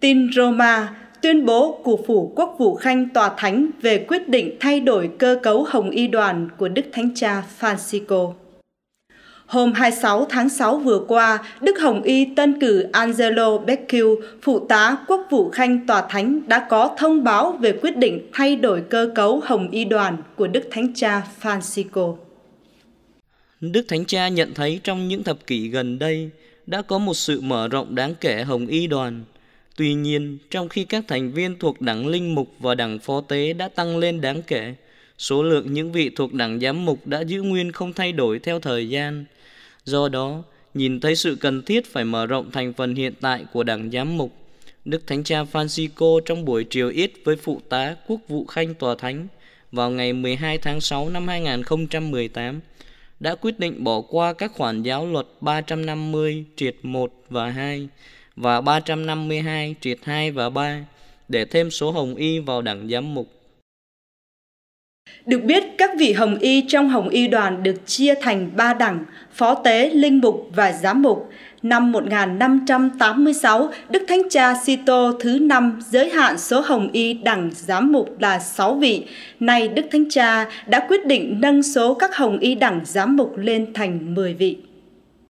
Tin Roma tuyên bố của phủ quốc vụ Khanh Tòa Thánh về quyết định thay đổi cơ cấu Hồng Y đoàn của Đức Thánh Cha Francisco. Hôm 26 tháng 6 vừa qua, Đức Hồng Y tân cử Angelo Becciu, phụ tá quốc vụ Khanh Tòa Thánh đã có thông báo về quyết định thay đổi cơ cấu Hồng Y đoàn của Đức Thánh Cha Francisco. Đức Thánh Cha nhận thấy trong những thập kỷ gần đây đã có một sự mở rộng đáng kể Hồng Y đoàn – Tuy nhiên, trong khi các thành viên thuộc đảng linh mục và đảng phó tế đã tăng lên đáng kể, số lượng những vị thuộc đảng giám mục đã giữ nguyên không thay đổi theo thời gian. Do đó, nhìn thấy sự cần thiết phải mở rộng thành phần hiện tại của đảng giám mục, Đức Thánh Cha Francisco trong buổi triều ít với phụ tá quốc vụ khanh tòa thánh vào ngày 12 tháng 6 năm 2018 đã quyết định bỏ qua các khoản giáo luật 350 triệt 1 và 2 và 352 triệt 2 và 3 để thêm số hồng y vào đẳng giám mục. Được biết, các vị hồng y trong hồng y đoàn được chia thành 3 đẳng, phó tế, linh mục và giám mục. Năm 1586, Đức Thánh Cha Sito thứ năm giới hạn số hồng y đẳng giám mục là 6 vị. Nay Đức Thánh Cha đã quyết định nâng số các hồng y đẳng giám mục lên thành 10 vị.